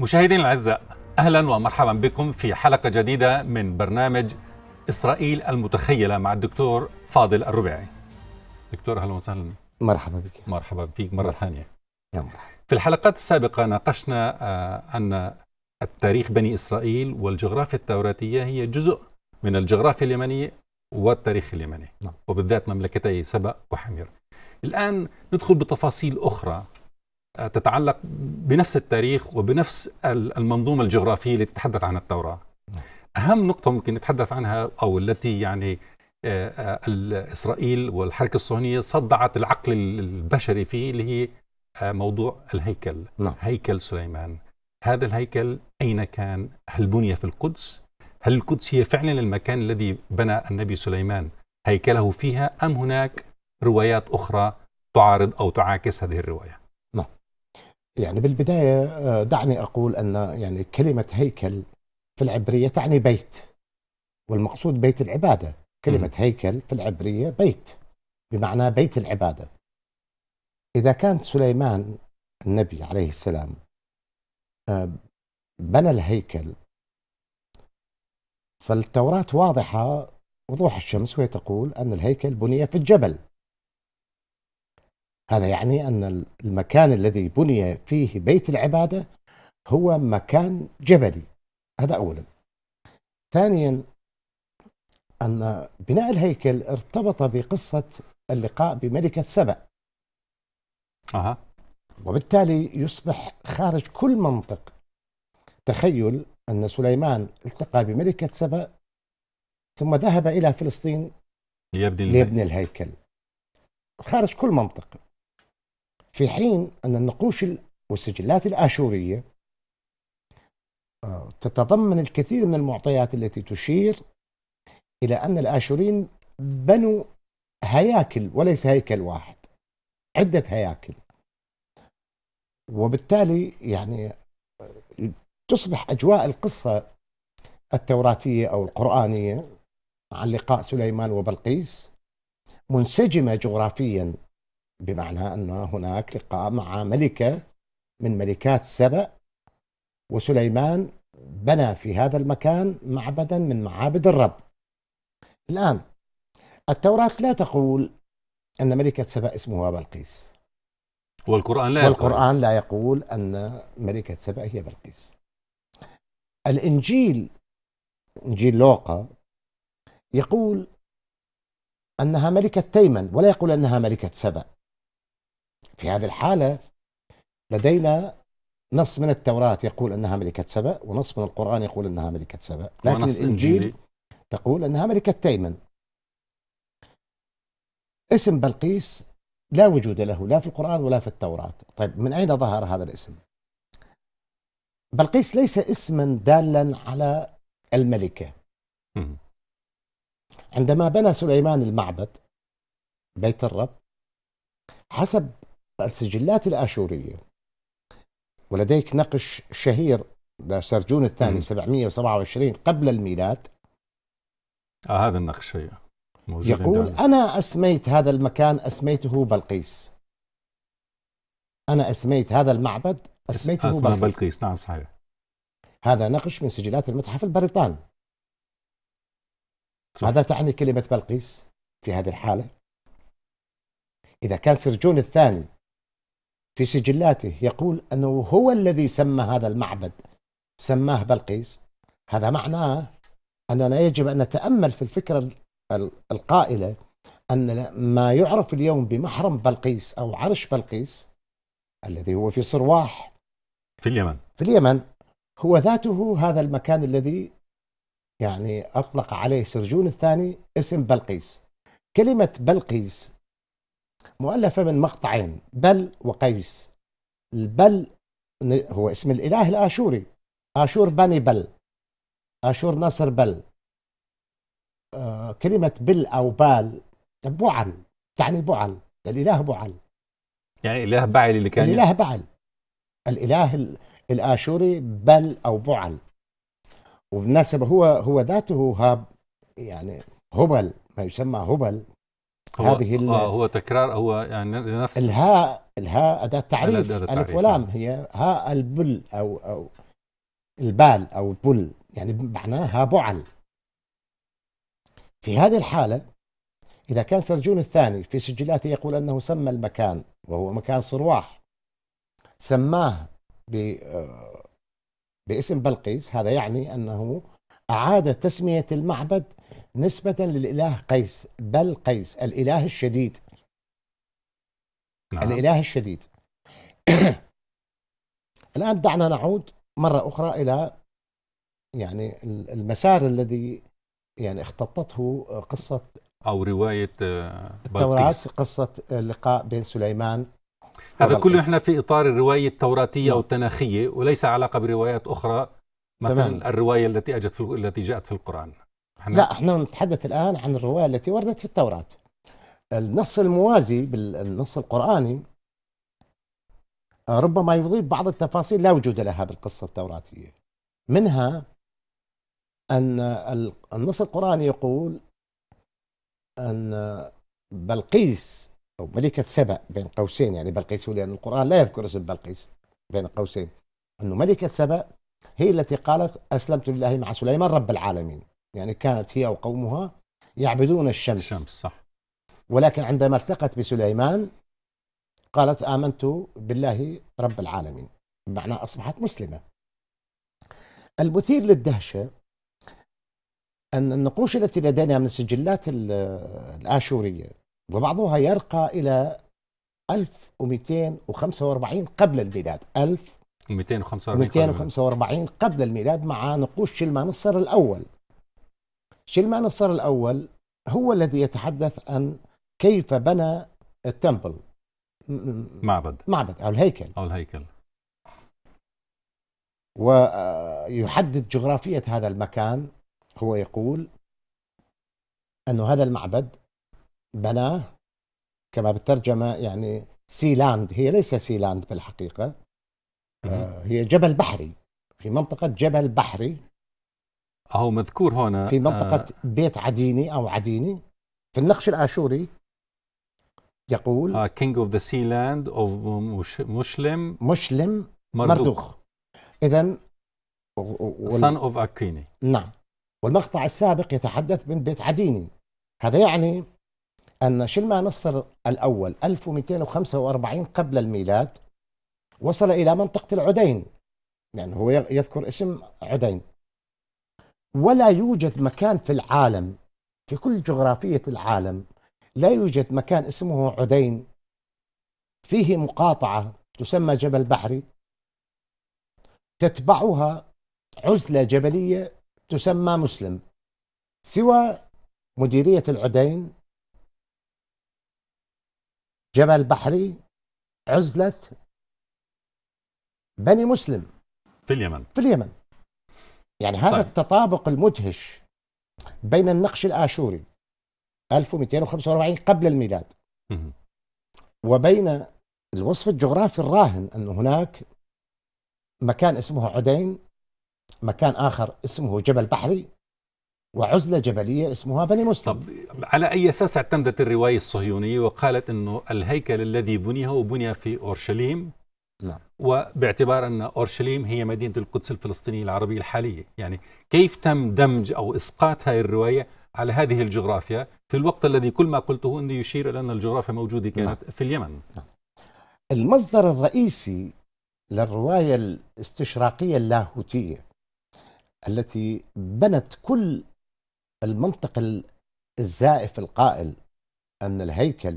مشاهدينا الاعزاء اهلا ومرحبا بكم في حلقه جديده من برنامج اسرائيل المتخيله مع الدكتور فاضل الربيعي. دكتور اهلا وسهلا. مرحبا بك. مرحبا بك مره ثانيه. يا مرحبا. في الحلقات السابقه ناقشنا آه، ان التاريخ بني اسرائيل والجغرافيا التوراتيه هي جزء من الجغرافيا اليمنيه والتاريخ اليمني نعم. وبالذات مملكتي سبأ وحمير. الان ندخل بتفاصيل اخرى تتعلق بنفس التاريخ وبنفس المنظومة الجغرافية التي تتحدث عن التوراة أهم نقطة ممكن نتحدث عنها أو التي يعني آه، آه، إسرائيل والحركة الصهيونية صدعت العقل البشري فيه اللي هي آه، موضوع الهيكل نعم. هيكل سليمان هذا الهيكل أين كان؟ هل بني في القدس؟ هل القدس هي فعلا المكان الذي بنى النبي سليمان هيكله فيها أم هناك روايات أخرى تعارض أو تعاكس هذه الرواية يعني بالبداية آه، دعني أقول أن يعني كلمة هيكل في العبرية تعني بيت والمقصود بيت العبادة كلمة م. هيكل في العبرية بيت بمعنى بيت العبادة إذا كان سليمان النبي عليه السلام آه، بنى الهيكل فالتوراة واضحة وضوح الشمس وهي تقول أن الهيكل بني في الجبل هذا يعني أن المكان الذي بني فيه بيت العبادة هو مكان جبلي هذا أولا ثانيا أن بناء الهيكل ارتبط بقصة اللقاء بملكة سبأ أه. وبالتالي يصبح خارج كل منطق تخيل أن سليمان التقى بملكة سبأ ثم ذهب إلى فلسطين ليبني, ليبني الهيكل خارج كل منطق في حين أن النقوش والسجلات الآشورية آه، تتضمن الكثير من المعطيات التي تشير إلى أن الآشوريين بنوا هياكل وليس هيكل واحد عدة هياكل وبالتالي يعني آه، تصبح أجواء القصة التوراتية أو القرآنية عن لقاء سليمان وبلقيس منسجمة جغرافيا بمعنى أن هناك لقاء مع ملكة من ملكات سبأ وسليمان بنى في هذا المكان معبدا من معابد الرب الآن التوراة لا تقول أن ملكة سبأ اسمها بلقيس والقرآن لا والقرآن لا يقول أن ملكة سبأ هي بلقيس الإنجيل إنجيل لوقا يقول أنها ملكة تيمن ولا يقول أنها ملكة سبأ في هذه الحالة لدينا نص من التوراة يقول أنها ملكة سبأ ونص من القرآن يقول أنها ملكة سبأ لكن الإنجيل تقول أنها ملكة تيمن اسم بلقيس لا وجود له لا في القرآن ولا في التوراة طيب من أين ظهر هذا الاسم بلقيس ليس اسما دالا على الملكة عندما بنى سليمان المعبد بيت الرب حسب السجلات الآشورية ولديك نقش شهير لسرجون الثاني م. 727 قبل الميلاد آه هذا النقش هي موجود يقول أنا أسميت هذا المكان أسميته بلقيس أنا أسميت هذا المعبد أسميته آه، أسمى بلقيس. بلقيس نعم صحيح هذا نقش من سجلات المتحف البريطاني ماذا تعني كلمة بلقيس في هذه الحالة؟ إذا كان سرجون الثاني في سجلاته يقول أنه هو الذي سمى هذا المعبد سماه بلقيس هذا معناه أننا يجب أن نتأمل في الفكرة القائلة أن ما يعرف اليوم بمحرم بلقيس أو عرش بلقيس الذي هو في صرواح في اليمن في اليمن هو ذاته هذا المكان الذي يعني أطلق عليه سرجون الثاني اسم بلقيس كلمة بلقيس مؤلفة من مقطعين بل وقيس البل هو اسم الإله الآشوري آشور بني بل آشور نصر بل آه كلمة بل أو بال بوعل تعني بعل الإله بعل يعني إله بعل اللي كان الإله بعل الإله الآشوري بل أو بعل وبالمناسبة هو هو ذاته هاب يعني هبل ما يسمى هبل هو هذه آه هو تكرار هو يعني نفس الهاء الهاء أداة تعريف ألف ولام هي هاء البل أو أو البال أو بل يعني معناها بعل في هذه الحالة إذا كان سرجون الثاني في سجلاته يقول أنه سمى المكان وهو مكان صرواح سماه ب آه، باسم بلقيس هذا يعني أنه أعاد تسمية المعبد نسبة للإله قيس بل قيس الإله الشديد نعم. الإله الشديد الآن دعنا نعود مرة أخرى إلى يعني المسار الذي يعني اختطته قصة أو رواية آه، التوراة قصة اللقاء آه، بين سليمان هذا كله احنا في إطار الرواية التوراتية نعم. أو التناخية وليس علاقة بروايات أخرى مثلا تمام. الرواية التي أجت في التي جاءت في القرآن لا احنا نتحدث الان عن الروايه التي وردت في التوراه النص الموازي بالنص القراني آه، ربما يضيف بعض التفاصيل لا وجود لها بالقصه التوراتيه منها ان النص القراني يقول ان بلقيس او ملكه سبا بين قوسين يعني بلقيس لان القران لا يذكر اسم بلقيس بين قوسين انه ملكه سبا هي التي قالت اسلمت لله مع سليمان رب العالمين يعني كانت هي وقومها يعبدون الشمس الشمس صح ولكن عندما التقت بسليمان قالت آمنت بالله رب العالمين بمعنى أصبحت مسلمة المثير للدهشة أن النقوش التي لدينا من السجلات الآشورية وبعضها يرقى إلى 1245 قبل الميلاد 1245 قبل الميلاد مع نقوش شلمانصر الأول شلمان الصار الأول هو الذي يتحدث عن كيف بنى التمبل معبد معبد أو الهيكل أو الهيكل ويحدد جغرافية هذا المكان هو يقول أنه هذا المعبد بناه كما بالترجمة يعني سيلاند هي ليس سيلاند بالحقيقة آه، هي جبل بحري في منطقة جبل بحري هو مذكور هنا في آه، منطقة آه بيت عديني أو عديني في النقش الآشوري يقول آه كينج اوف ذا سي لاند اوف مسلم مسلم مردوخ, مردوخ. اذا سان اوف اكيني نعم والمقطع السابق يتحدث من بيت عديني هذا يعني ان شلما نصر الاول 1245 قبل الميلاد وصل الى منطقه العدين يعني هو يذكر اسم عدين ولا يوجد مكان في العالم في كل جغرافية العالم لا يوجد مكان اسمه عدين فيه مقاطعة تسمى جبل بحري تتبعها عزلة جبلية تسمى مسلم سوى مديرية العدين جبل بحري عزلة بني مسلم في اليمن في اليمن يعني هذا طيب. التطابق المدهش بين النقش الآشوري 1245 قبل الميلاد وبين الوصف الجغرافي الراهن أن هناك مكان اسمه عدين مكان آخر اسمه جبل بحري وعزلة جبلية اسمها بني مسلم طب على أي أساس اعتمدت الرواية الصهيونية وقالت أنه الهيكل الذي بنيه بني في أورشليم نعم. وباعتبار أن أورشليم هي مدينة القدس الفلسطينية العربية الحالية يعني كيف تم دمج أو إسقاط هذه الرواية على هذه الجغرافيا في الوقت الذي كل ما قلته أنه يشير إلى أن الجغرافيا موجودة كانت نعم. في اليمن نعم. المصدر الرئيسي للرواية الاستشراقية اللاهوتية التي بنت كل المنطق الزائف القائل أن الهيكل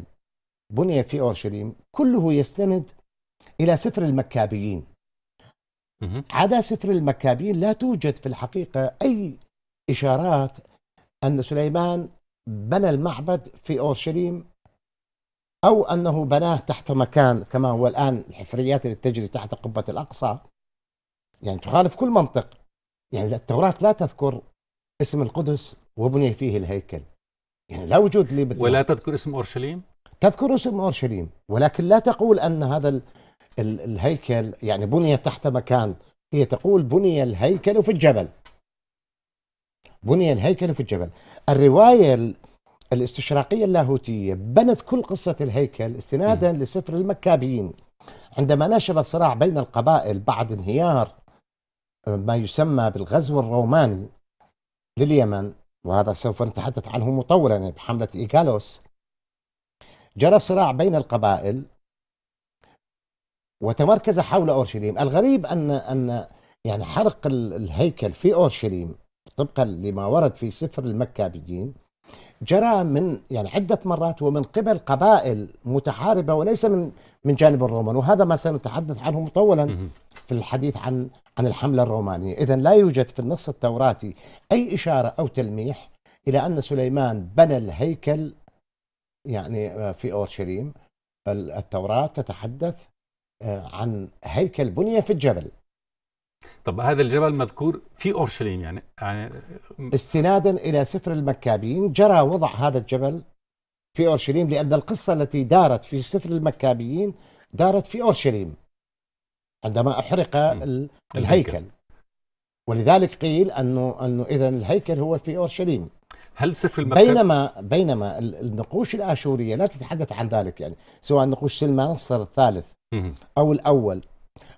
بني في أورشليم كله يستند إلى سفر المكابيين عدا سفر المكابيين لا توجد في الحقيقة أي إشارات أن سليمان بنى المعبد في أورشليم أو أنه بناه تحت مكان كما هو الآن الحفريات التي تجري تحت قبة الأقصى يعني تخالف كل منطق يعني التوراة لا تذكر اسم القدس وبني فيه الهيكل يعني لا وجود لي ولا تذكر اسم أورشليم؟ تذكر اسم أورشليم ولكن لا تقول أن هذا الهيكل يعني بني تحت مكان هي تقول بني الهيكل في الجبل بني الهيكل في الجبل الرواية الاستشراقية اللاهوتية بنت كل قصة الهيكل استنادا لسفر المكابيين عندما نشب الصراع بين القبائل بعد انهيار آه، ما يسمى بالغزو الروماني لليمن وهذا سوف نتحدث عنه مطولا بحملة إيكالوس جرى صراع بين القبائل وتمركز حول اورشليم الغريب ان ان يعني حرق الهيكل في اورشليم طبقا لما ورد في سفر المكابيين جرى من يعني عدة مرات ومن قبل قبائل متحاربة وليس من من جانب الرومان وهذا ما سنتحدث عنه مطولا في الحديث عن عن الحملة الرومانية إذا لا يوجد في النص التوراتي أي إشارة أو تلميح إلى أن سليمان بنى الهيكل يعني آه، في أورشليم التوراة تتحدث آه، عن هيكل بني في الجبل طب هذا الجبل مذكور في اورشليم يعني يعني استنادا الى سفر المكابيين جرى وضع هذا الجبل في اورشليم لان القصه التي دارت في سفر المكابيين دارت في اورشليم عندما احرق الهيكل, الهيكل. ولذلك قيل انه انه اذا الهيكل هو في اورشليم هل سفر المكابي بينما بينما النقوش الاشوريه لا تتحدث عن ذلك يعني سواء نقوش سلمان الثالث أو الأول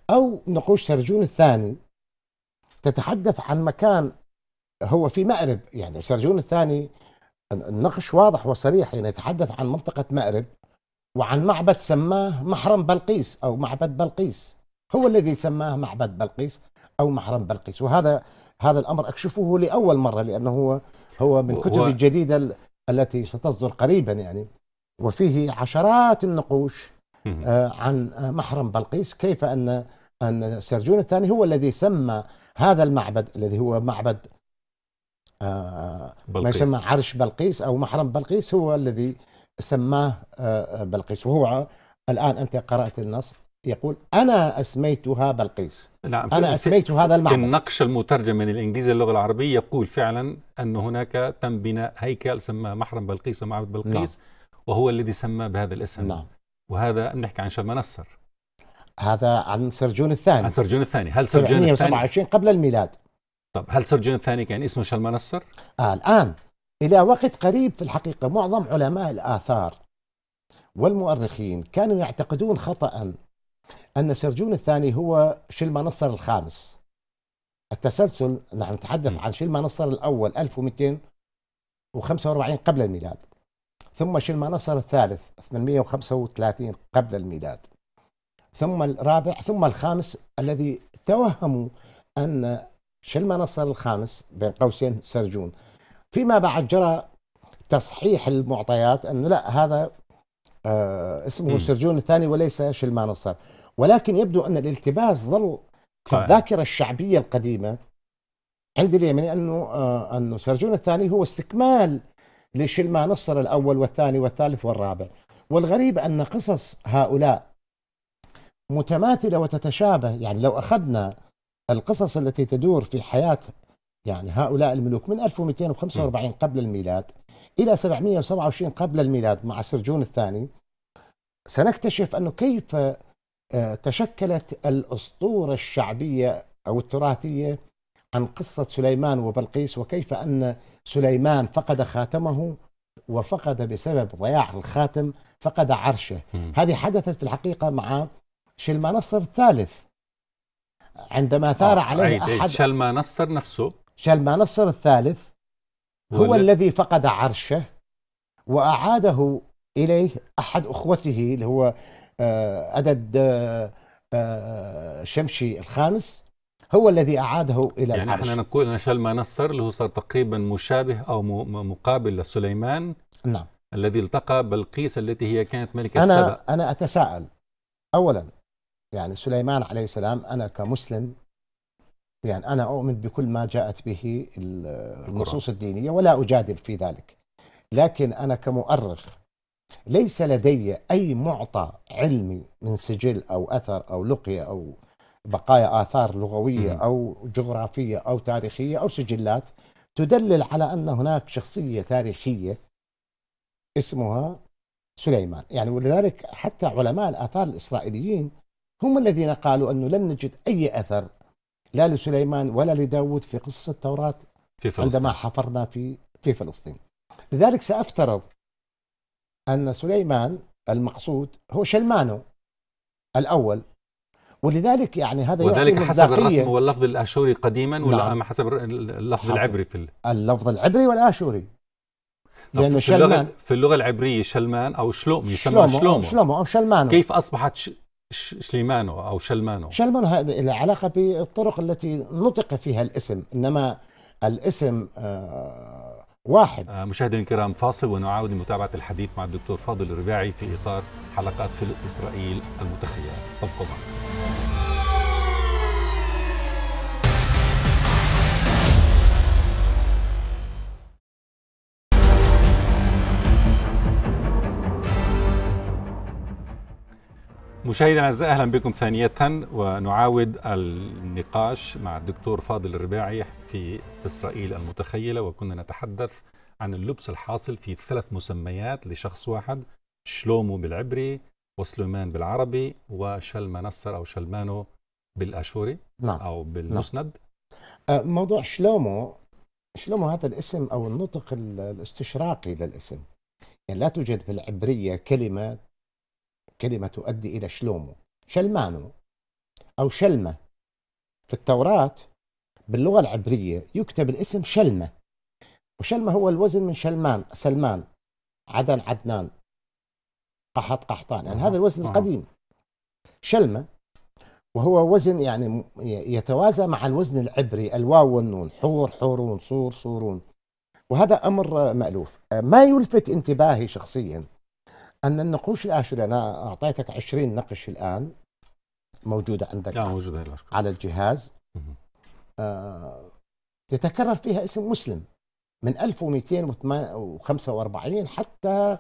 أو نقوش سرجون الثاني تتحدث عن مكان هو في مأرب يعني سرجون الثاني النقش واضح وصريح يعني يتحدث عن منطقة مأرب وعن معبد سماه محرم بلقيس أو معبد بلقيس هو الذي سماه معبد بلقيس أو محرم بلقيس وهذا هذا الأمر أكشفه لأول مرة لأنه هو هو من كتب الجديدة التي ستصدر قريبا يعني وفيه عشرات النقوش آه، عن آه، محرم بلقيس كيف أن أن سرجون الثاني هو الذي سمى هذا المعبد الذي هو معبد آه، بلقيس. ما يسمى عرش بلقيس أو محرم بلقيس هو الذي سماه بلقيس وهو الآن أنت قرأت النص يقول أنا أسميتها بلقيس نعم أنا أسميت هذا المعبد في النقش المترجم من الإنجليزي للغة العربية يقول فعلا أن هناك تم بناء هيكل سماه محرم بلقيس ومعبد بلقيس نعم. وهو الذي سماه بهذا الاسم نعم. وهذا بنحكي عن شب نصر هذا عن سرجون الثاني عن سرجون الثاني هل سرجون الثاني 27 قبل الميلاد طب هل سرجون الثاني كان اسمه نصر آه الآن إلى وقت قريب في الحقيقة معظم علماء الآثار والمؤرخين كانوا يعتقدون خطأ أن سرجون الثاني هو نصر الخامس التسلسل نحن نتحدث عن نصر الأول 1245 قبل الميلاد ثم شلما نصر الثالث 835 قبل الميلاد ثم الرابع ثم الخامس الذي توهموا أن شلما نصر الخامس بين قوسين سرجون فيما بعد جرى تصحيح المعطيات أن لا هذا آه اسمه م. سرجون الثاني وليس شلما نصر ولكن يبدو أن الالتباس ظل في الذاكرة الشعبية القديمة عند اليمني أنه آه أنه سرجون الثاني هو استكمال ما نصر الأول والثاني والثالث والرابع والغريب أن قصص هؤلاء متماثلة وتتشابه يعني لو أخذنا القصص التي تدور في حياة يعني هؤلاء الملوك من 1245 قبل الميلاد إلى 727 قبل الميلاد مع سرجون الثاني سنكتشف أنه كيف آه، تشكلت الأسطورة الشعبية أو التراثية عن قصة سليمان وبلقيس وكيف أن سليمان فقد خاتمه وفقد بسبب ضياع الخاتم فقد عرشه مم. هذه حدثت في الحقيقة مع شلمانصر الثالث عندما ثار آه عليه عيد إيه، أحد شلمانصر نفسه شلمانصر الثالث هو, هو الذي فقد عرشه وأعاده إليه أحد أخوته اللي هو أدد آه، آه، آه، شمشي الخامس هو الذي أعاده إلى يعني العرش نحن نقول أن اللي له صار تقريبا مشابه أو مقابل لسليمان نعم الذي التقى بلقيس التي هي كانت ملكة أنا سبأ أنا أتساءل أولا يعني سليمان عليه السلام أنا كمسلم يعني أنا أؤمن بكل ما جاءت به النصوص الدينية ولا أجادل في ذلك لكن أنا كمؤرخ ليس لدي أي معطى علمي من سجل أو أثر أو لقية أو بقايا آثار لغوية أو جغرافية أو تاريخية أو سجلات تدلل على أن هناك شخصية تاريخية اسمها سليمان يعني ولذلك حتى علماء الآثار الإسرائيليين هم الذين قالوا أنه لن نجد أي أثر لا لسليمان ولا لداود في قصص التوراة في فلسطين. عندما حفرنا في في فلسطين لذلك سأفترض أن سليمان المقصود هو شلمانو الأول ولذلك يعني هذا وذلك حسب الرسم واللفظ الاشوري قديما ولا نعم. حسب اللفظ العبري في اللفظ العبري والاشوري لانه في شلمان اللغة في اللغه العبريه شلمان او شلوم يسمى شلومو شلومو او شلمانو كيف اصبحت ش... شليمانو او شلمانو شلمانو هذه له علاقه بالطرق التي نطق فيها الاسم انما الاسم آه واحد آه، مشاهدينا الكرام فاصل ونعاود لمتابعة الحديث مع الدكتور فاضل الرباعي في إطار حلقات في إسرائيل المتخيلة ابقوا معنا مشاهدينا الاعزاء اهلا بكم ثانية ونعاود النقاش مع الدكتور فاضل الرباعي في اسرائيل المتخيلة وكنا نتحدث عن اللبس الحاصل في ثلاث مسميات لشخص واحد شلومو بالعبري وسليمان بالعربي وشلما نصر او شلمانو بالاشوري نعم. او نعم. بالمسند نعم. موضوع شلومو شلومو هذا الاسم او النطق الاستشراقي للاسم يعني لا توجد بالعبريه كلمه كلمة تؤدي إلى شلومو شلمانو أو شلمة في التوراة باللغة العبرية يكتب الاسم شلمة وشلمة هو الوزن من شلمان سلمان عدن عدنان قحط قحطان يعني هذا الوزن القديم شلمة وهو وزن يعني يتوازى مع الوزن العبري الواو والنون حور حورون صور صورون وهذا أمر مألوف ما يلفت انتباهي شخصياً أن النقوش الآشورية أنا أعطيتك 20 نقش الآن موجودة عندك آه موجودة على الجهاز آه يتكرر فيها اسم مسلم من 1245 حتى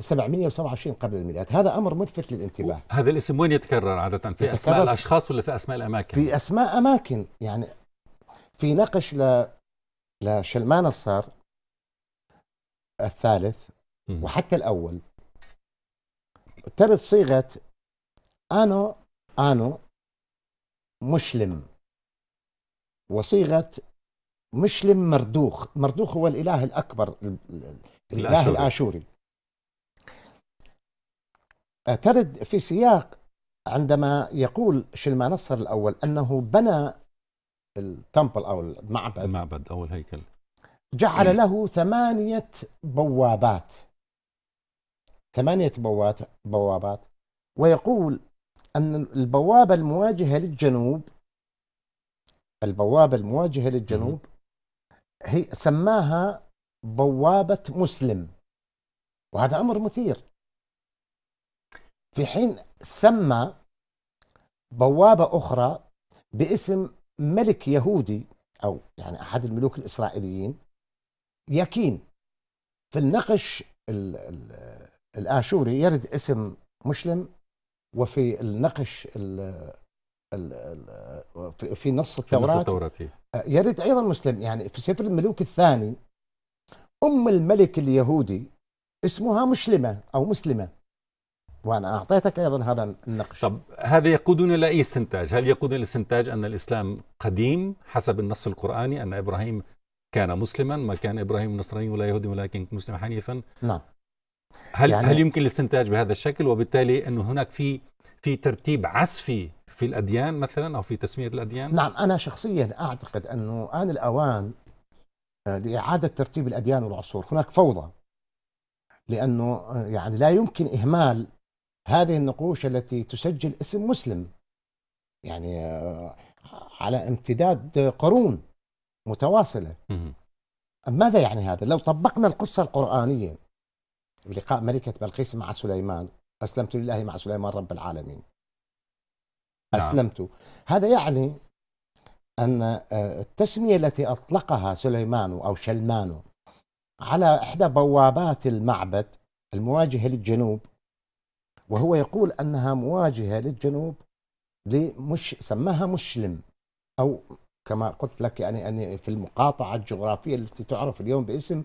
727 قبل الميلاد هذا امر ملفت للانتباه هذا الاسم وين يتكرر عاده في يتكرر اسماء الاشخاص ولا في اسماء الاماكن في اسماء اماكن يعني في نقش ل لشلمان الصار الثالث وحتى الاول ترد صيغة أنو أنو مشلم وصيغة مشلم مردوخ مردوخ هو الإله الأكبر الإله الآشوري آه، ترد في سياق عندما يقول شلمانصر الأول أنه بنى التمبل أو المعبد المعبد أو الهيكل جعل إيه. له ثمانية بوابات ثمانية بوابات ويقول أن البوابة المواجهة للجنوب البوابة المواجهة للجنوب هي سماها بوابة مسلم وهذا أمر مثير في حين سمى بوابة أخرى باسم ملك يهودي أو يعني أحد الملوك الإسرائيليين يكين في النقش الآشوري يرد اسم مسلم وفي النقش الـ الـ الـ في نص التوراة إيه. آه، يرد أيضا مسلم يعني في سفر الملوك الثاني أم الملك اليهودي اسمها مسلمة أو مسلمة وأنا أعطيتك أيضا هذا النقش طب هذا يقودنا لأي استنتاج هل يقودنا لاستنتاج أن الإسلام قديم حسب النص القرآني أن إبراهيم كان مسلما ما كان إبراهيم نصراني ولا يهودي ولكن مسلم حنيفا نعم هل يعني هل يمكن الاستنتاج بهذا الشكل وبالتالي انه هناك في في ترتيب عسفي في الاديان مثلا او في تسميه الاديان؟ نعم انا شخصيا اعتقد انه ان الاوان آه، لاعاده ترتيب الاديان والعصور، هناك فوضى لانه آه، يعني لا يمكن اهمال هذه النقوش التي تسجل اسم مسلم يعني آه، على امتداد قرون متواصله ماذا يعني هذا؟ لو طبقنا القصه القرانيه بلقاء ملكة بلقيس مع سليمان أسلمت لله مع سليمان رب العالمين نعم. أسلمت نعم. هذا يعني أن آه، التسمية التي أطلقها سليمان أو شلمان على إحدى بوابات المعبد المواجهة للجنوب وهو يقول أنها مواجهة للجنوب لمش سماها مشلم أو كما قلت لك يعني في المقاطعة الجغرافية التي تعرف اليوم باسم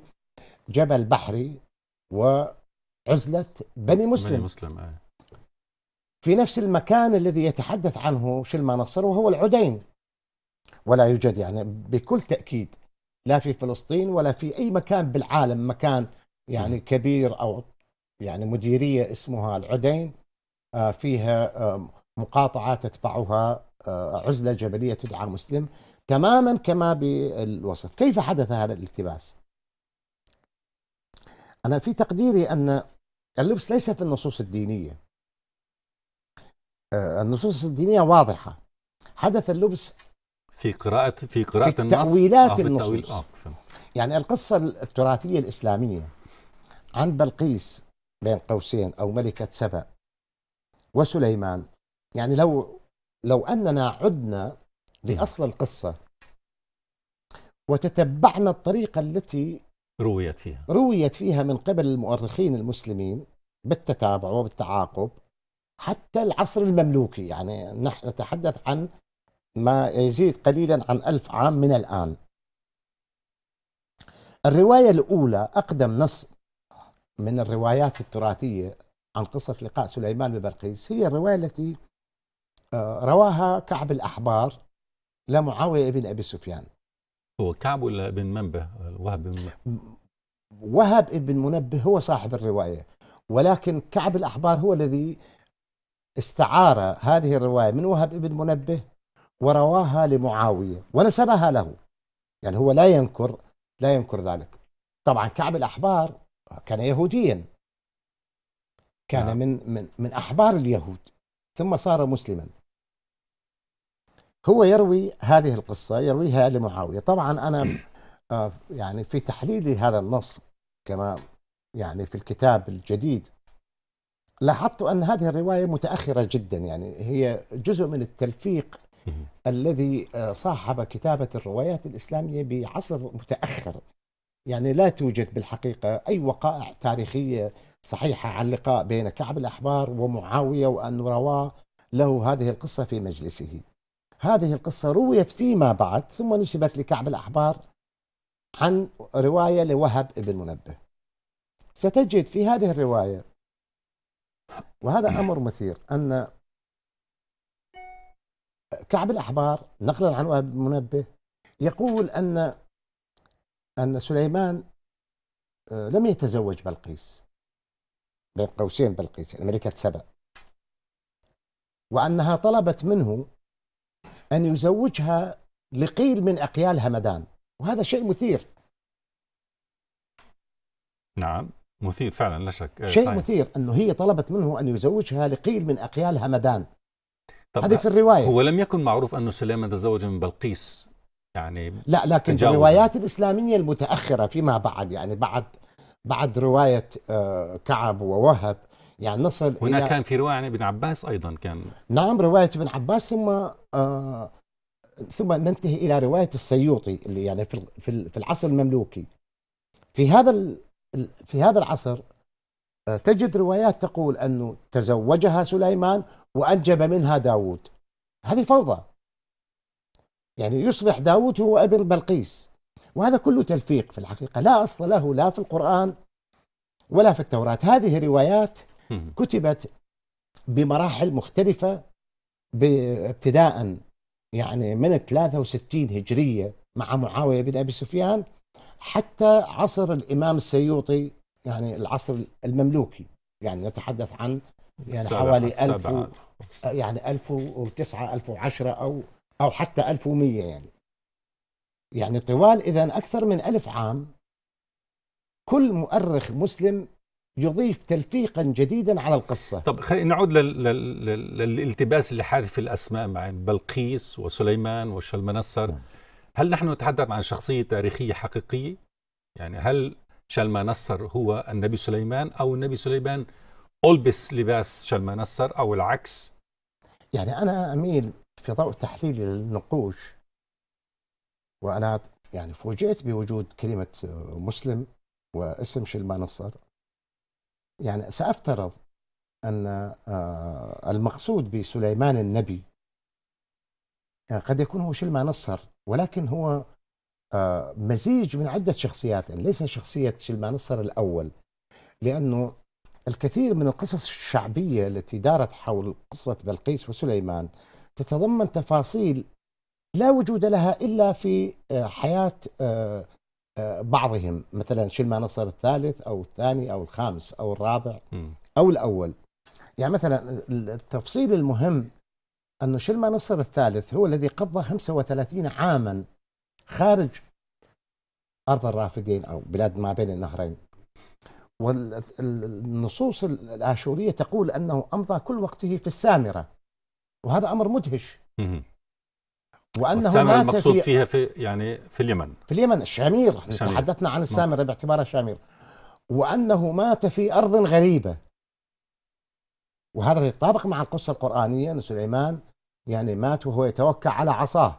جبل بحري وعزلة بني مسلم بني مسلم آه. في نفس المكان الذي يتحدث عنه شلما نصر وهو العدين ولا يوجد يعني بكل تأكيد لا في فلسطين ولا في أي مكان بالعالم مكان يعني كبير أو يعني مديرية اسمها العدين آه، فيها آه، مقاطعة تتبعها آه، عزلة جبلية تدعى مسلم تماما كما بالوصف كيف حدث هذا الالتباس؟ أنا في تقديري أن اللبس ليس في النصوص الدينية آه، النصوص الدينية واضحة حدث اللبس في قراءة في قراءة في النص تأويلات آه، في النصوص التأويل. آه، يعني القصة التراثية الإسلامية عن بلقيس بين قوسين أو ملكة سبأ وسليمان يعني لو لو أننا عدنا لأصل القصة وتتبعنا الطريقة التي رويت فيها رويت فيها من قبل المؤرخين المسلمين بالتتابع وبالتعاقب حتى العصر المملوكي يعني نحن نتحدث عن ما يزيد قليلا عن ألف عام من الآن الرواية الأولى أقدم نص من الروايات التراثية عن قصة لقاء سليمان ببلقيس هي الرواية التي آه، رواها كعب الأحبار لمعاوية بن أبي سفيان هو كعب ولا ابن منبه وهب بن منبه وهب بن منبه هو صاحب الرواية ولكن كعب الأحبار هو الذي استعار هذه الرواية من وهب بن منبه ورواها لمعاوية ونسبها له يعني هو لا ينكر لا ينكر ذلك طبعا كعب الأحبار كان يهوديا كان نعم. من من من أحبار اليهود ثم صار مسلما هو يروي هذه القصة يرويها لمعاوية طبعا أنا آه، يعني في تحليلي هذا النص كما يعني في الكتاب الجديد لاحظت أن هذه الرواية متأخرة جدا يعني هي جزء من التلفيق الذي آه، صاحب كتابة الروايات الإسلامية بعصر متأخر يعني لا توجد بالحقيقة أي وقائع تاريخية صحيحة عن لقاء بين كعب الأحبار ومعاوية وأن رواه له هذه القصة في مجلسه هذه القصة رويت فيما بعد ثم نسبت لكعب الأحبار عن رواية لوهب بن منبه ستجد في هذه الرواية وهذا أمر مثير أن كعب الأحبار نقلا عن وهب بن منبه يقول أن أن سليمان آه، لم يتزوج بلقيس بين قوسين بلقيس يعني ملكة سبأ وأنها طلبت منه أن يزوجها لقيل من أقيال همدان وهذا شيء مثير نعم مثير فعلا لا شك آه، شيء صحيح. مثير أنه هي طلبت منه أن يزوجها لقيل من أقيال همدان هذه في الرواية هو لم يكن معروف أنه سليمان تزوج من بلقيس يعني لا لكن في الروايات الإسلامية المتأخرة فيما بعد يعني بعد بعد رواية آه، كعب ووهب يعني نصل هنا إلى كان في رواية عن ابن عباس أيضا كان نعم رواية ابن عباس ثم آه ثم ننتهي إلى رواية السيوطي اللي يعني في في العصر المملوكي في هذا في هذا العصر آه، تجد روايات تقول أنه تزوجها سليمان وأنجب منها داوود هذه فوضى يعني يصبح داوود هو ابن بلقيس وهذا كله تلفيق في الحقيقة لا أصل له لا في القرآن ولا في التوراة هذه روايات كتبت بمراحل مختلفة ابتداء يعني من 63 هجرية مع معاوية بن أبي سفيان حتى عصر الإمام السيوطي يعني العصر المملوكي يعني نتحدث عن يعني حوالي 1000 يعني 1009 1010 أو أو حتى 1100 يعني يعني طوال إذا أكثر من ألف عام كل مؤرخ مسلم يضيف تلفيقا جديدا على القصة طب خلينا نعود للالتباس اللي حادث في الأسماء مع بلقيس وسليمان وشلمنسر نعم. هل نحن نتحدث عن شخصية تاريخية حقيقية؟ يعني هل شلمنسر هو النبي سليمان أو النبي سليمان ألبس لباس شلمنسر أو العكس؟ يعني أنا أميل في ضوء تحليلي للنقوش وأنا يعني فوجئت بوجود كلمة مسلم واسم شلمان يعني سأفترض أن آه، المقصود بسليمان النبي يعني قد يكون هو شلما نصر ولكن هو آه، مزيج من عدة شخصيات يعني ليس شخصية شلما نصر الأول لأنه الكثير من القصص الشعبية التي دارت حول قصة بلقيس وسليمان تتضمن تفاصيل لا وجود لها إلا في آه، حياة بعضهم مثلا شلما نصر الثالث او الثاني او الخامس او الرابع او الاول يعني مثلا التفصيل المهم أن شلما نصر الثالث هو الذي قضى 35 عاما خارج أرض الرافدين أو بلاد ما بين النهرين والنصوص الآشورية تقول أنه أمضى كل وقته في السامرة وهذا أمر مدهش وانه السامر المقصود في فيها في يعني في اليمن في اليمن الشامير تحدثنا عن نعم. السامر باعتبارها شامير وانه مات في ارض غريبه وهذا يتطابق مع القصه القرانيه ان سليمان يعني مات وهو يتوكع على عصاه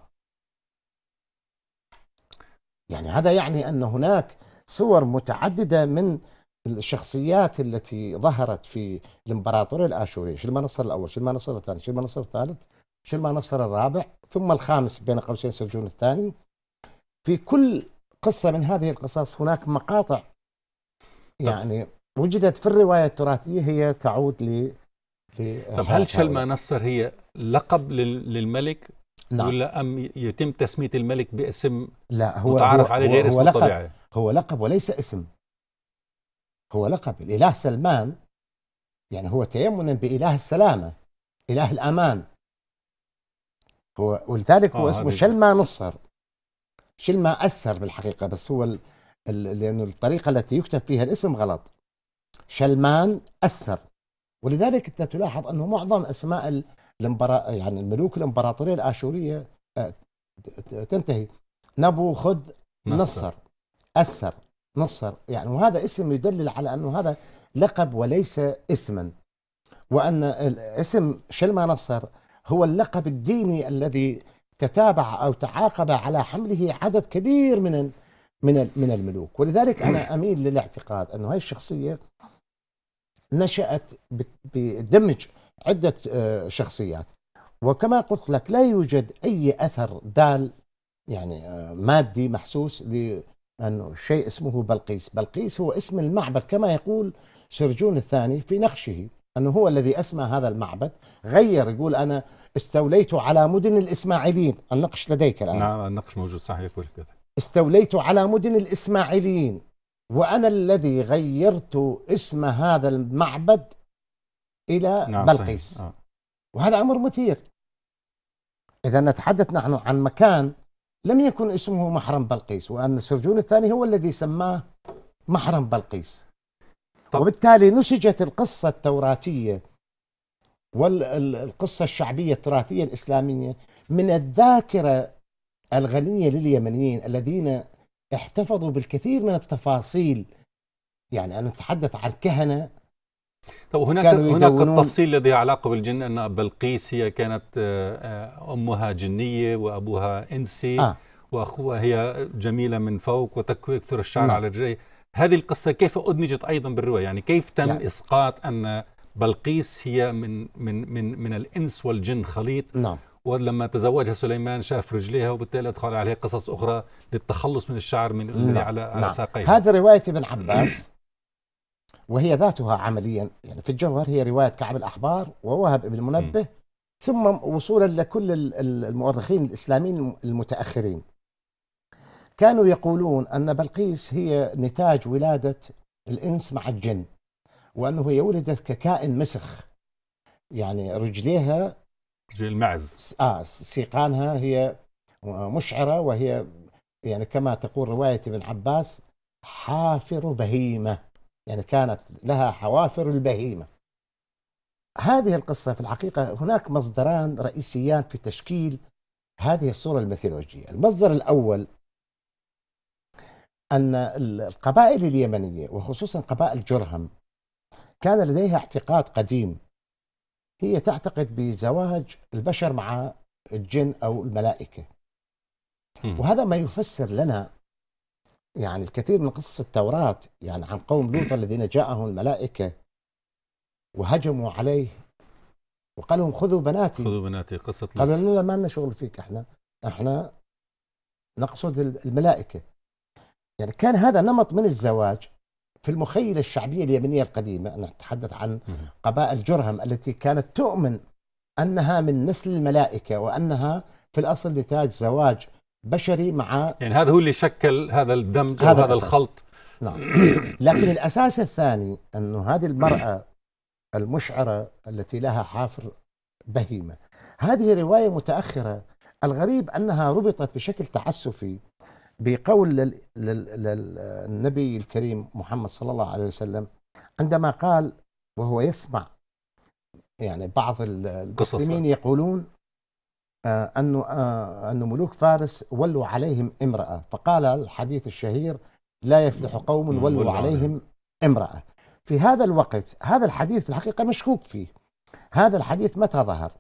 يعني هذا يعني ان هناك صور متعدده من الشخصيات التي ظهرت في الامبراطوريه الاشوريه، شو المنصب الاول؟ شو المنصب الثاني؟ شو المنصب الثالث؟ شلما نصر الرابع ثم الخامس بين قوسين سجون الثاني في كل قصة من هذه القصص هناك مقاطع يعني وجدت في الرواية التراثية هي تعود ل طب هل شلما نصر هي لقب للملك نعم. ولا أم يتم تسمية الملك باسم لا هو متعارف عليه غير اسم لقب طبيعي هو لقب وليس اسم هو لقب الإله سلمان يعني هو تيمنا بإله السلامة إله الأمان هو ولذلك هو آه اسمه شلما نصر شلما أثر بالحقيقة بس هو ال... ال... لأنه الطريقة التي يكتب فيها الاسم غلط شلمان أثر ولذلك أنت تلاحظ أنه معظم أسماء الامبرا... يعني الملوك الإمبراطورية الآشورية آه، تنتهي نبو خذ نصر. أثر نصر يعني وهذا اسم يدلل على أنه هذا لقب وليس اسما وأن اسم شلما نصر هو اللقب الديني الذي تتابع او تعاقب على حمله عدد كبير من من من الملوك ولذلك انا اميل للاعتقاد انه هاي الشخصيه نشات بدمج عده آه، شخصيات وكما قلت لك لا يوجد اي اثر دال يعني آه، مادي محسوس لانه شيء اسمه بلقيس، بلقيس هو اسم المعبد كما يقول سرجون الثاني في نقشه أنه هو الذي أسمى هذا المعبد غير يقول أنا استوليت على مدن الإسماعيليين النقش لديك الآن نعم النقش موجود صحيح يقول كذا استوليت على مدن الإسماعيليين وأنا الذي غيرت اسم هذا المعبد إلى نعم بلقيس صحيح. آه. وهذا أمر مثير إذا نتحدث نحن عن مكان لم يكن اسمه محرم بلقيس وأن سرجون الثاني هو الذي سماه محرم بلقيس وبالتالي نسجت القصة التوراتية والقصة الشعبية التراثية الإسلامية من الذاكرة الغنية لليمنيين الذين احتفظوا بالكثير من التفاصيل يعني أنا أتحدث عن كهنة طب هناك هناك التفصيل الذي علاقه بالجن ان بلقيس هي كانت آه، آه، امها جنيه وابوها انسي آه. واخوها هي جميله من فوق وتكثر الشعر نعم. على رجليها هذه القصة كيف أدمجت أيضا بالرواية يعني كيف تم يعني. إسقاط أن بلقيس هي من من من من الإنس والجن خليط نعم ولما تزوجها سليمان شاف رجليها وبالتالي أدخل عليها قصص أخرى للتخلص من الشعر من الذي نعم. على نعم. ساقيها هذه رواية ابن عباس وهي ذاتها عمليا يعني في الجوهر هي رواية كعب الأحبار ووهب ابن منبه ثم وصولا لكل المؤرخين الإسلاميين المتأخرين كانوا يقولون أن بلقيس هي نتاج ولادة الإنس مع الجن وأنه هي ولدت ككائن مسخ يعني رجليها رجل المعز آه سيقانها هي مشعرة وهي يعني كما تقول رواية ابن عباس حافر بهيمة يعني كانت لها حوافر البهيمة هذه القصة في الحقيقة هناك مصدران رئيسيان في تشكيل هذه الصورة الميثولوجية المصدر الأول أن القبائل اليمنية وخصوصا قبائل جرهم كان لديها اعتقاد قديم هي تعتقد بزواج البشر مع الجن أو الملائكة وهذا ما يفسر لنا يعني الكثير من قصص التوراة يعني عن قوم لوط الذين جاءهم الملائكة وهجموا عليه وقال لهم خذوا بناتي خذوا بناتي قصة قالوا لا لا ما لنا شغل فيك احنا احنا نقصد الملائكة يعني كان هذا نمط من الزواج في المخيلة الشعبية اليمنية القديمة أنا أتحدث عن قبائل جرهم التي كانت تؤمن أنها من نسل الملائكة وأنها في الأصل نتاج زواج بشري مع يعني هذا هو اللي شكل هذا الدمج هذا, هذا الخلط نعم لكن الأساس الثاني أنه هذه المرأة المشعرة التي لها حافر بهيمة هذه رواية متأخرة الغريب أنها ربطت بشكل تعسفي بقول للنبي الكريم محمد صلى الله عليه وسلم عندما قال وهو يسمع يعني بعض المسلمين يقولون انه انه آه، ملوك فارس ولوا عليهم امرأة فقال الحديث الشهير لا يفلح نعم. قوم نعم، ولوا عليهم امرأة في هذا الوقت هذا الحديث في الحقيقة مشكوك فيه هذا الحديث متى ظهر؟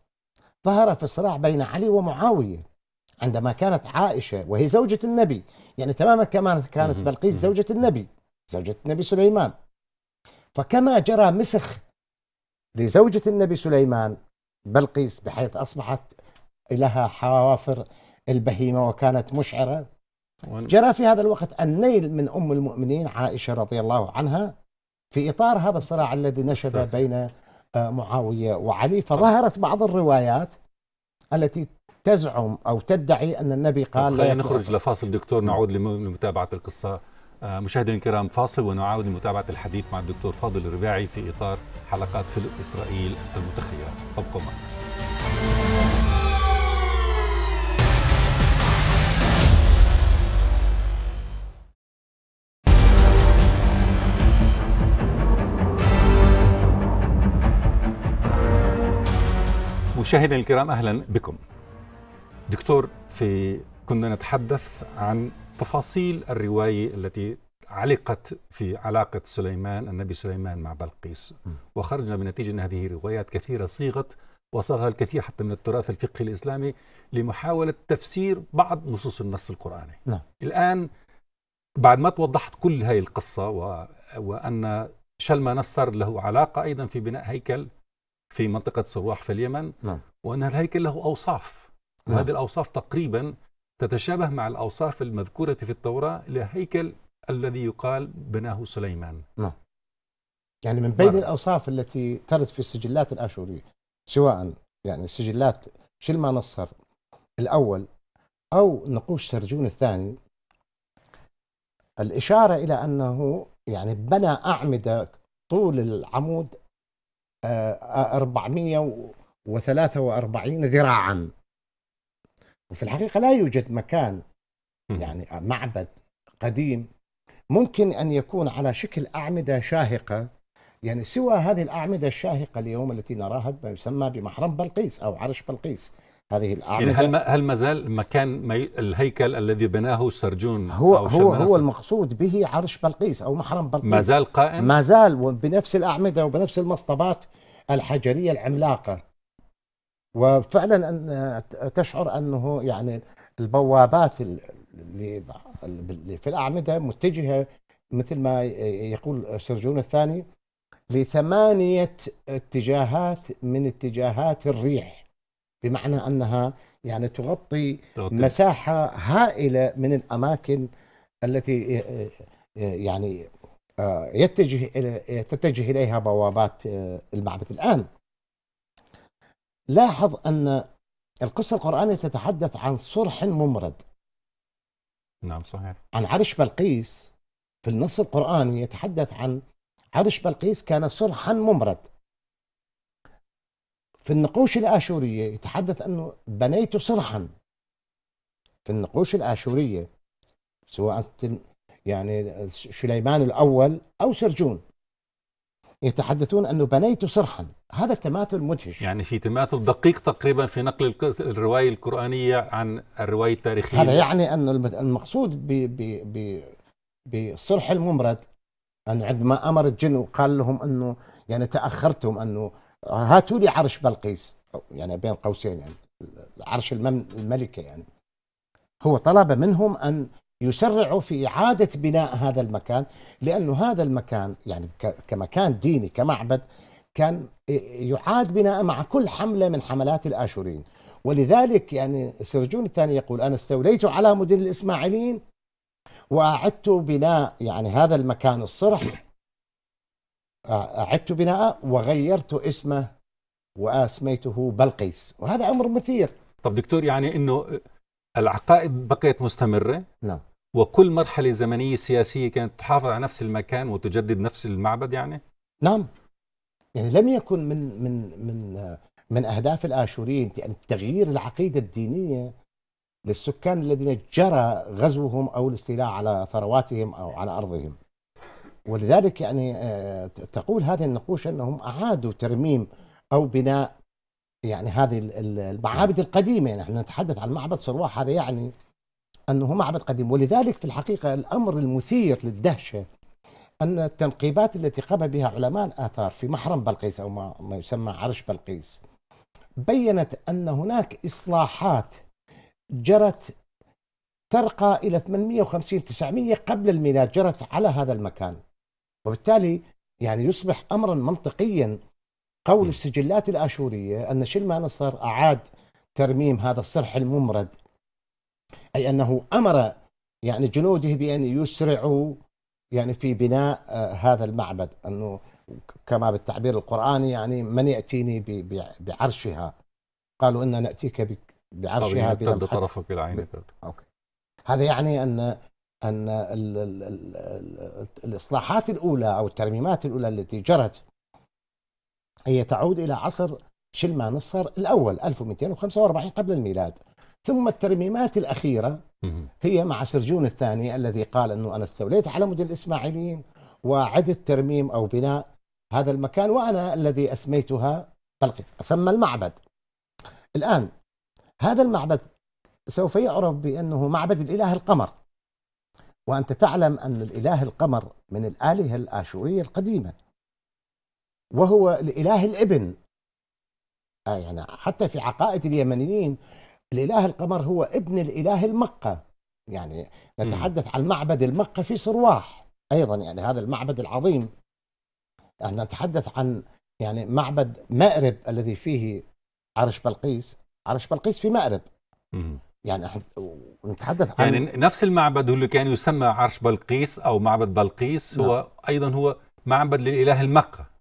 ظهر في الصراع بين علي ومعاوية عندما كانت عائشة وهي زوجة النبي يعني تماما كما كانت بلقيس زوجة النبي زوجة النبي سليمان فكما جرى مسخ لزوجة النبي سليمان بلقيس بحيث أصبحت لها حوافر البهيمة وكانت مشعرة جرى في هذا الوقت النيل من أم المؤمنين عائشة رضي الله عنها في إطار هذا الصراع الذي نشب بين آه، معاوية وعلي فظهرت بعض الروايات التي تزعم أو تدعي أن النبي قال خلينا نخرج لفاصل دكتور نعود لمتابعة القصة آه، مشاهدينا الكرام فاصل ونعاود لمتابعة الحديث مع الدكتور فاضل الرباعي في إطار حلقات في إسرائيل المتخيرة ابقوا معنا مشاهدينا الكرام اهلا بكم دكتور في كنا نتحدث عن تفاصيل الرواية التي علقت في علاقة سليمان النبي سليمان مع بلقيس وخرجنا بنتيجة أن هذه روايات كثيرة صيغت وصاغها الكثير حتى من التراث الفقهي الإسلامي لمحاولة تفسير بعض نصوص النص القرآني نعم. الآن بعد ما توضحت كل هذه القصة و... وأن شلما نصر له علاقة أيضا في بناء هيكل في منطقة صواح في اليمن نعم. وأن الهيكل له أوصاف نعم. وهذه الأوصاف تقريبا تتشابه مع الأوصاف المذكورة في التوراة لهيكل الذي يقال بناه سليمان نعم يعني من بين مرة. نعم. الأوصاف التي ترد في السجلات الآشورية سواء يعني سجلات شلما نصر الأول أو نقوش سرجون الثاني الإشارة إلى أنه يعني بنى أعمدة طول العمود 443 آه، ذراعا وفي الحقيقة لا يوجد مكان يعني معبد قديم ممكن أن يكون على شكل أعمدة شاهقة يعني سوى هذه الأعمدة الشاهقة اليوم التي نراها ما يسمى بمحرم بلقيس أو عرش بلقيس هذه الأعمدة يعني هل ما هل ما زال مكان الهيكل الذي بناه السرجون هو أو هو هو المقصود به عرش بلقيس أو محرم بلقيس ما زال قائم ما زال وبنفس الأعمدة وبنفس المصطبات الحجرية العملاقة وفعلا تشعر انه يعني البوابات اللي في الاعمده متجهه مثل ما يقول سرجون الثاني لثمانيه اتجاهات من اتجاهات الريح بمعنى انها يعني تغطي, تغطي. مساحه هائله من الاماكن التي يعني آه، يتجه تتجه اليها بوابات آه، المعبد الان لاحظ أن القصة القرآنية تتحدث عن صرح ممرد نعم صحيح عن عرش بلقيس في النص القرآني يتحدث عن عرش بلقيس كان صرحا ممرد في النقوش الآشورية يتحدث أنه بنيت صرحا في النقوش الآشورية سواء يعني سليمان الأول أو سرجون يتحدثون أنه بنيت صرحا هذا تماثل مدهش يعني في تماثل دقيق تقريبا في نقل الرواية القرآنية عن الرواية التاريخية هذا يعني أن المقصود ب ب بصرح الممرد أن عندما أمر الجن وقال لهم أنه يعني تأخرتم أنه هاتوا لي عرش بلقيس يعني بين قوسين يعني عرش الملكة يعني هو طلب منهم أن يسرعوا في إعادة بناء هذا المكان لأنه هذا المكان يعني كمكان ديني كمعبد كان يعاد بناء مع كل حملة من حملات الآشوريين ولذلك يعني سرجون الثاني يقول أنا استوليت على مدن الإسماعيليين وأعدت بناء يعني هذا المكان الصرح أعدت بناءه وغيرت اسمه وأسميته بلقيس وهذا أمر مثير طب دكتور يعني أنه العقائد بقيت مستمرة نعم وكل مرحلة زمنية سياسية كانت تحافظ على نفس المكان وتجدد نفس المعبد يعني؟ نعم يعني لم يكن من من من من أهداف الآشوريين يعني تغيير العقيدة الدينية للسكان الذين جرى غزوهم أو الاستيلاء على ثرواتهم أو على أرضهم ولذلك يعني آه، تقول هذه النقوش أنهم أعادوا ترميم أو بناء يعني هذه المعابد نعم. القديمة نحن يعني نتحدث عن معبد صرواح هذا يعني أنه معبد قديم ولذلك في الحقيقة الأمر المثير للدهشة أن التنقيبات التي قام بها علماء الآثار في محرم بلقيس أو ما يسمى عرش بلقيس بينت أن هناك إصلاحات جرت ترقى إلى 850 900 قبل الميلاد جرت على هذا المكان وبالتالي يعني يصبح أمرا منطقيا قول السجلات الآشورية أن شلمان أعاد ترميم هذا الصرح الممرد أي أنه أمر يعني جنوده بأن يسرعوا يعني في بناء آه، هذا المعبد أنه كما بالتعبير القرآني يعني من يأتيني بعرشها قالوا إن نأتيك بعرشها أو طرفك العين أوكي هذا يعني أن أن ال ال ال الإصلاحات الأولى أو الترميمات الأولى التي جرت هي تعود إلى عصر شلمانسر الأول 1245 قبل الميلاد ثم الترميمات الأخيرة هي مع سرجون الثاني الذي قال أنه أنا استوليت على مدن الإسماعيليين وعدت ترميم أو بناء هذا المكان وأنا الذي أسميتها بلقيس أسمى المعبد الآن هذا المعبد سوف يعرف بأنه معبد الإله القمر وأنت تعلم أن الإله القمر من الآلهة الآشورية القديمة وهو الإله الابن آه، يعني حتى في عقائد اليمنيين الإله القمر هو ابن الإله المقة يعني نتحدث عن معبد المقة في سرواح أيضا يعني هذا المعبد العظيم يعني نتحدث عن يعني معبد مأرب الذي فيه عرش بلقيس عرش بلقيس في مأرب يعني نتحدث عن يعني نفس المعبد اللي كان يسمى عرش بلقيس أو معبد بلقيس هو نعم. أيضا هو معبد للإله المقة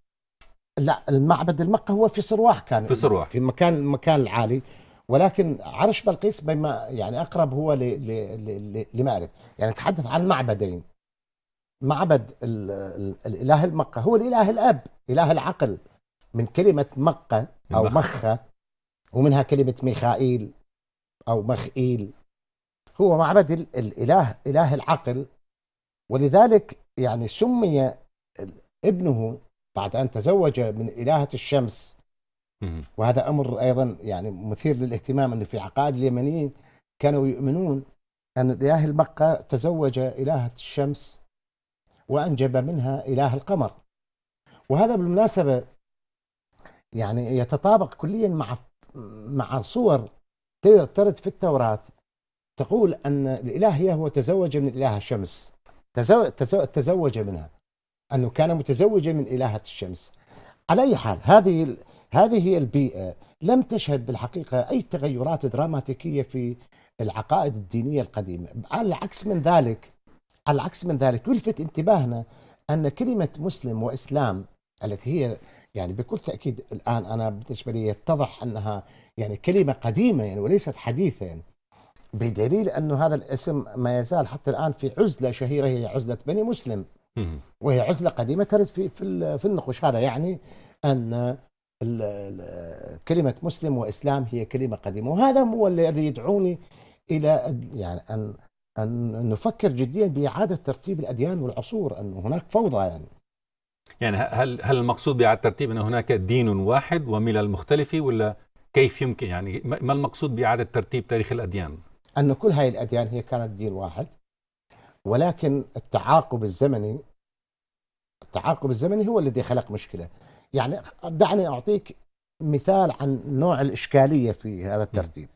لا المعبد المقه هو في صرواح كان في صرواح في مكان المكان العالي ولكن عرش بلقيس بما يعني اقرب هو لمأرب يعني تحدث عن معبدين معبد ال ال الاله المقه هو الاله الاب اله العقل من كلمه مقه او مخه ومنها كلمه ميخائيل او مخئيل هو معبد الاله اله العقل ولذلك يعني سمي ابنه بعد أن تزوج من إلهة الشمس وهذا أمر أيضا يعني مثير للاهتمام أنه في عقائد اليمنيين كانوا يؤمنون أن إله المقة تزوج إلهة الشمس وأنجب منها إله القمر وهذا بالمناسبة يعني يتطابق كليا مع مع صور ترد في التوراة تقول أن الإلهية هو تزوج من إله الشمس تزوج, تزوج منها أنه كان متزوجا من إلهة الشمس على أي حال هذه هذه البيئة لم تشهد بالحقيقة أي تغيرات دراماتيكية في العقائد الدينية القديمة على العكس من ذلك على العكس من ذلك يلفت انتباهنا أن كلمة مسلم وإسلام التي هي يعني بكل تأكيد الآن أنا بالنسبة لي يتضح أنها يعني كلمة قديمة يعني وليست حديثة يعني بدليل أن هذا الاسم ما يزال حتى الآن في عزلة شهيرة هي عزلة بني مسلم وهي عزله قديمه ترد في في النقوش هذا يعني ان كلمه مسلم واسلام هي كلمه قديمه وهذا هو الذي يدعوني الى يعني ان ان نفكر جديا باعاده ترتيب الاديان والعصور ان هناك فوضى يعني يعني هل هل المقصود باعاده ترتيب ان هناك دين واحد وملل مختلفه ولا كيف يمكن يعني ما المقصود باعاده ترتيب تاريخ الاديان؟ ان كل هذه الاديان هي كانت دين واحد ولكن التعاقب الزمني التعاقب الزمني هو الذي خلق مشكله يعني دعني اعطيك مثال عن نوع الاشكاليه في هذا الترتيب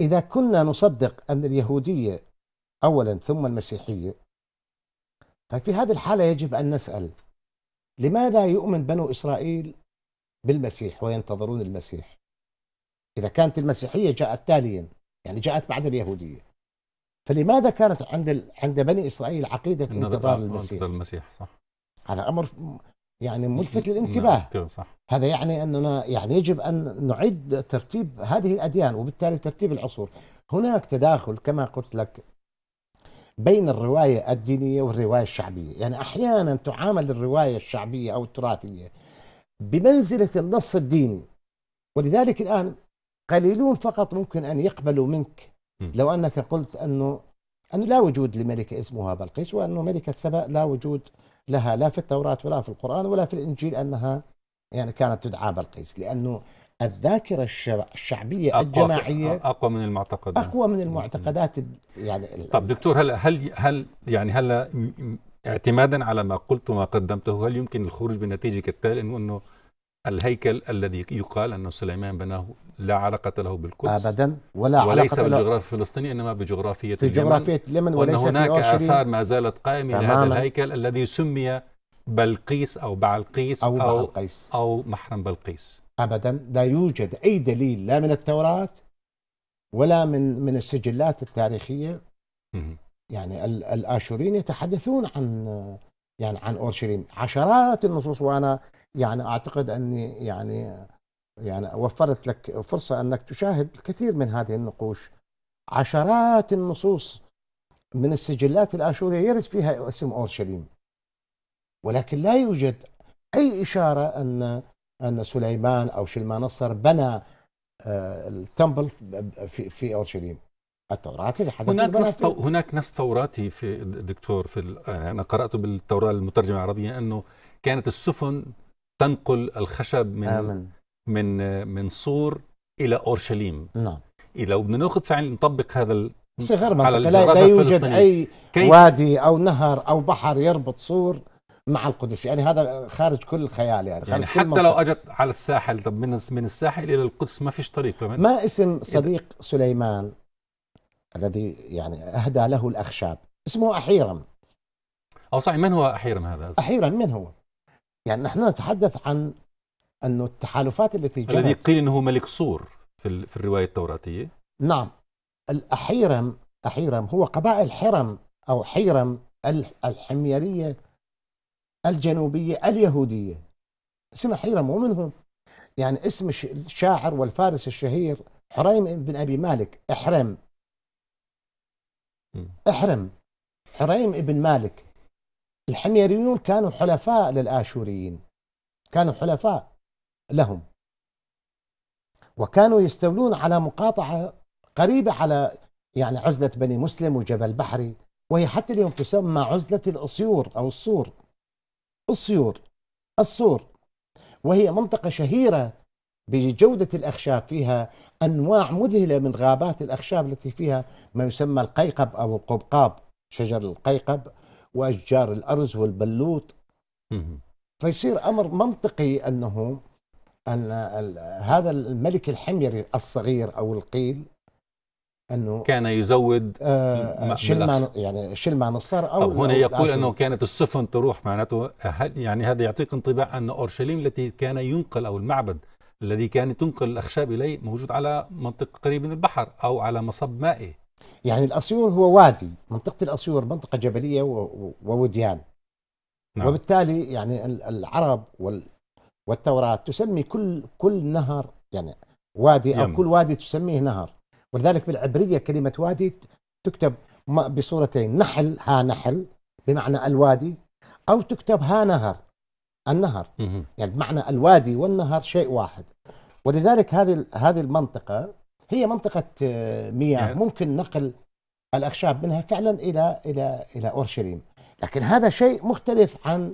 اذا كنا نصدق ان اليهوديه اولا ثم المسيحيه ففي هذه الحاله يجب ان نسال لماذا يؤمن بنو اسرائيل بالمسيح وينتظرون المسيح اذا كانت المسيحيه جاءت تاليا يعني جاءت بعد اليهوديه فلماذا كانت عند عند بني اسرائيل عقيده انتظار آه، المسيح؟ انتظار المسيح صح هذا امر يعني ملفت للانتباه نعم، صح. هذا يعني اننا يعني يجب ان نعيد ترتيب هذه الاديان وبالتالي ترتيب العصور هناك تداخل كما قلت لك بين الروايه الدينيه والروايه الشعبيه يعني احيانا تعامل الروايه الشعبيه او التراثيه بمنزله النص الديني ولذلك الان قليلون فقط ممكن ان يقبلوا منك لو أنك قلت أنه أنه لا وجود لملكة اسمها بلقيس وأنه ملكة سبأ لا وجود لها لا في التوراة ولا في القرآن ولا في الإنجيل أنها يعني كانت تدعى بلقيس لأنه الذاكرة الشعبية أقوى الجماعية أقوى من المعتقدات أقوى من المعتقدات يعني طب دكتور هل هل هل يعني هل اعتمادا على ما قلت وما قدمته هل يمكن الخروج بنتيجة كالتالي أنه أنه الهيكل الذي يقال أن سليمان بناه لا علاقة له بالقدس أبدا ولا علاقة وليس بالجغرافيا الفلسطينية إنما بجغرافية في اليمن جغرافية اليمن وليس هناك في آثار ما زالت قائمة لهذا الهيكل الذي سمي بلقيس أو بعلقيس أو, أو, بعلقيس. أو محرم بلقيس أبدا لا يوجد أي دليل لا من التوراة ولا من من السجلات التاريخية يعني الآشوريين يتحدثون عن يعني عن اورشليم عشرات النصوص وانا يعني اعتقد اني يعني يعني وفرت لك فرصه انك تشاهد الكثير من هذه النقوش عشرات النصوص من السجلات الاشوريه يرد فيها اسم اورشليم ولكن لا يوجد اي اشاره ان ان سليمان او شلمانصر بنى آه، التمبل في اورشليم التوراة هناك نص هناك نص توراتي في دكتور في آه، انا قراته بالتوراة المترجمة العربية انه كانت السفن تنقل الخشب من آمن. من من صور الى اورشليم نعم إيه، لو بدنا ناخذ فعلا نطبق هذا صغر على لا, لا يوجد اي كيف... وادي او نهر او بحر يربط صور مع القدس يعني هذا خارج كل خيال يعني, يعني, خارج يعني كل حتى لو اجت على الساحل طب من من الساحل الى القدس ما فيش طريق ما اسم صديق إذا... سليمان الذي يعني أهدى له الأخشاب اسمه أحيرم أو صحيح من هو أحيرم هذا؟ أحيرم من هو؟ يعني نحن نتحدث عن أنه التحالفات التي جرت الذي قيل أنه ملك صور في, في الرواية التوراتية نعم الأحيرم أحيرم هو قبائل حرم أو حيرم الحميرية الجنوبية اليهودية اسمها حيرم ومنهم يعني اسم الشاعر والفارس الشهير حريم بن أبي مالك احرم احرم حريم ابن مالك الحميريون كانوا حلفاء للآشوريين كانوا حلفاء لهم وكانوا يستولون على مقاطعة قريبة على يعني عزلة بني مسلم وجبل بحري وهي حتى اليوم تسمى عزلة الأسيور أو الصور الصيور الصور وهي منطقة شهيرة بجودة الأخشاب فيها أنواع مذهلة من غابات الأخشاب التي فيها ما يسمى القيقب أو القبقاب شجر القيقب وأشجار الأرز والبلوط فيصير أمر منطقي أنه أن هذا الملك الحميري الصغير أو القيل انه كان يزود آه, آه، شلمان يعني شلمان الصار او طب هنا يقول يقول انه كانت السفن تروح معناته هل يعني هذا يعطيك انطباع ان اورشليم التي كان ينقل او المعبد الذي كانت تنقل الأخشاب إليه موجود على منطقة قريب من البحر أو على مصب مائي يعني الأسيور هو وادي منطقة الأسيور منطقة جبلية ووديان نعم. وبالتالي يعني العرب وال والتوراة تسمي كل كل نهر يعني وادي أو يم. كل وادي تسميه نهر ولذلك بالعبرية كلمة وادي تكتب بصورتين نحل ها نحل بمعنى الوادي أو تكتب ها نهر النهر يعني بمعنى الوادي والنهر شيء واحد ولذلك هذه هذه المنطقه هي منطقه آه، مياه ممكن نقل الاخشاب منها فعلا الى الى الى اورشليم لكن هذا شيء مختلف عن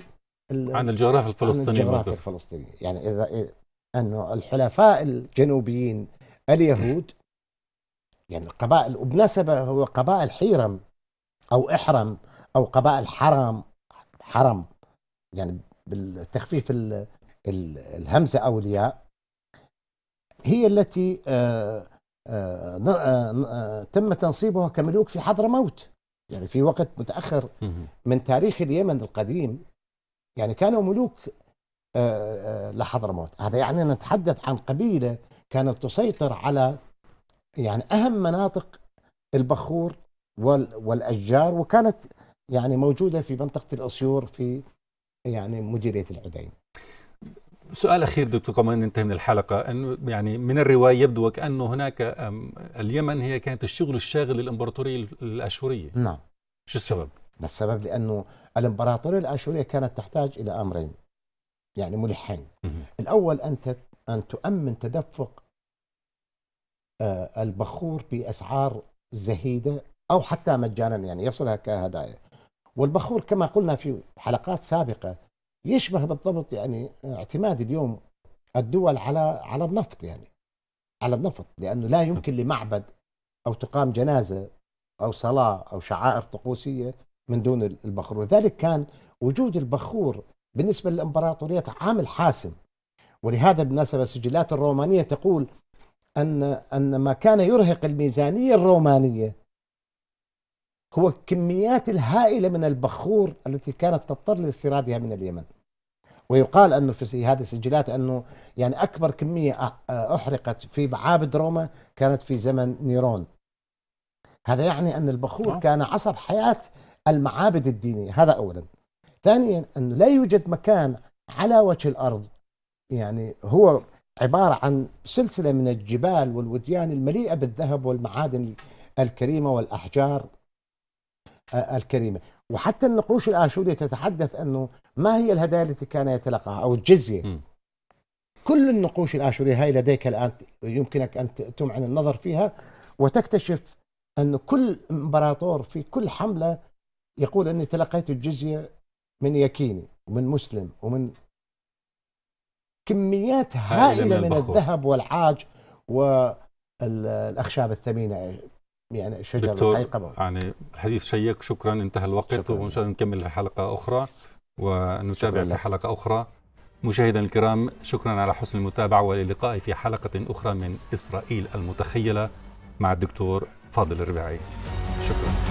عن الجغرافيا الفلسطينيه عن الجغرافيا الفلسطينيه يعني اذا انه الحلفاء الجنوبيين اليهود يعني القبائل وبنسبه هو قبائل حيرم او احرم او قبائل حرام حرم يعني بالتخفيف الهمزة أو الياء هي التي آه، آه، آه، تم تنصيبها كملوك في حضرموت يعني في وقت متأخر من تاريخ اليمن القديم يعني كانوا ملوك لحضرموت هذا يعني نتحدث عن قبيلة كانت تسيطر على يعني أهم مناطق البخور والأشجار وكانت يعني موجودة في منطقة الأسيور في يعني مديريه العدين. سؤال اخير دكتور قبل ان ننتهي من الحلقه انه يعني من الروايه يبدو وكانه هناك اليمن هي كانت الشغل الشاغل للامبراطوريه الاشوريه. نعم. شو السبب؟ السبب لانه الامبراطوريه الاشوريه كانت تحتاج الى امرين يعني ملحين. الاول انت ان تؤمن تدفق آه، البخور باسعار زهيده او حتى مجانا يعني يصلها كهدايا. والبخور كما قلنا في حلقات سابقة يشبه بالضبط يعني اعتماد اليوم الدول على على النفط يعني على النفط لأنه لا يمكن لمعبد أو تقام جنازة أو صلاة أو شعائر طقوسية من دون البخور وذلك كان وجود البخور بالنسبة للإمبراطوريات عامل حاسم ولهذا بالمناسبة السجلات الرومانية تقول أن أن ما كان يرهق الميزانية الرومانية هو الكميات الهائلة من البخور التي كانت تضطر لاستيرادها من اليمن ويقال أنه في هذه السجلات أنه يعني أكبر كمية أحرقت في معابد روما كانت في زمن نيرون هذا يعني أن البخور آه. كان عصب حياة المعابد الدينية هذا أولا ثانيا أنه لا يوجد مكان على وجه الأرض يعني هو عبارة عن سلسلة من الجبال والوديان المليئة بالذهب والمعادن الكريمة والأحجار الكريمة وحتى النقوش الآشورية تتحدث أنه ما هي الهدايا التي كان يتلقاها أو الجزية م. كل النقوش الآشورية هاي لديك الآن يمكنك أن تمعن النظر فيها وتكتشف أن كل إمبراطور في كل حملة يقول أني تلقيت الجزية من يكيني ومن مسلم ومن كميات هائلة من, من الذهب والعاج والأخشاب الثمينة يعني شجر القيقبة يعني الحديث شيق شكرا انتهى الوقت شكرا وان شاء الله نكمل في حلقة أخرى ونتابع في حلقة أخرى مشاهدينا الكرام شكرا على حسن المتابعة والى اللقاء في حلقة أخرى من إسرائيل المتخيلة مع الدكتور فاضل الرباعي شكرا